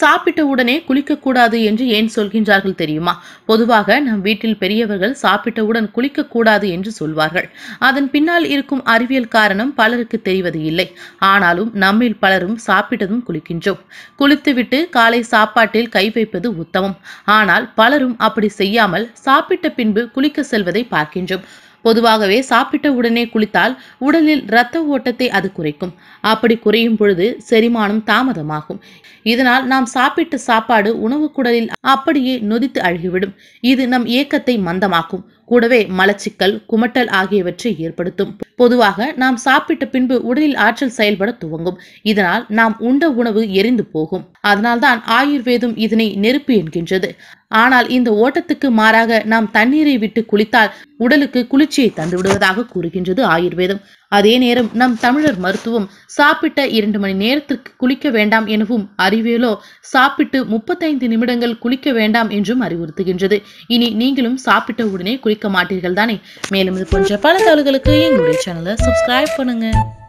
சாப்பிட்ட உடனே குளிக்கக்கூடாது என்று ஏன் சொல்கின்றார்கள் தெரியுமா பொதுவாக நம் வீட்டில் பெரியவர்கள் சாப்பிட்டவுடன் குளிக்கக்கூடாது என்று சொல்வார்கள் அதன் பின்னால் இருக்கும் அறிவியல் காரணம் பலருக்கு தெரிவது இல்லை ஆனாலும் நம்மில் பலரும் சாப்பிட்டதும் குளிக்கின்றோம் குளித்துவிட்டு காலை சாப்பாட்டில் கை வைப்பது உத்தமம் ஆனால் பலரும் அப்படி செய்யாமல் சாப்பிட்ட பின்பு குளிக்க செல்வதை பார்க்கின்றோம் பொதுவாகவே சாப்பிட்ட உடனே குளித்தால் உடலில் இரத்த ஓட்டத்தை அது குறைக்கும் அப்படி குறையும் பொழுது செரிமானம் தாமதமாகும் இதனால் நாம் சாப்பிட்ட சாப்பாடு உணவு குடலில் அப்படியே நொதித்து அழுகிவிடும் இது நம் இயக்கத்தை மந்தமாக்கும் கூடவே மலச்சிக்கல் குமட்டல் ஆகியவற்றை ஏற்படுத்தும் பொதுவாக நாம் சாப்பிட்ட பின்பு உடலில் ஆற்றல் செயல்பட துவங்கும் இதனால் நாம் உண்ட உணவு எரிந்து போகும் அதனால்தான் ஆயுர்வேதம் இதனை நெருப்பு என்கின்றது ஆனால் இந்த ஓட்டத்துக்கு மாறாக நாம் தண்ணீரை விட்டு குளித்தால் உடலுக்கு குளிர்ச்சியை தந்துவிடுவதாக கூறுகின்றது ஆயுர்வேதம் அதே நேரம் நம் தமிழர் மருத்துவம் சாப்பிட்ட இரண்டு மணி நேரத்திற்கு குளிக்க வேண்டாம் எனவும் அறிவியலோ சாப்பிட்டு முப்பத்தைந்து நிமிடங்கள் குளிக்க வேண்டாம் என்றும் அறிவுறுத்துகின்றது இனி நீங்களும் சாப்பிட்ட உடனே குளிக்க மாட்டீர்கள் தானே மேலும் இது போன்ற பல தகவல்களுக்கு எங்களுடைய சேனலை சப்ஸ்கிரைப் பண்ணுங்கள்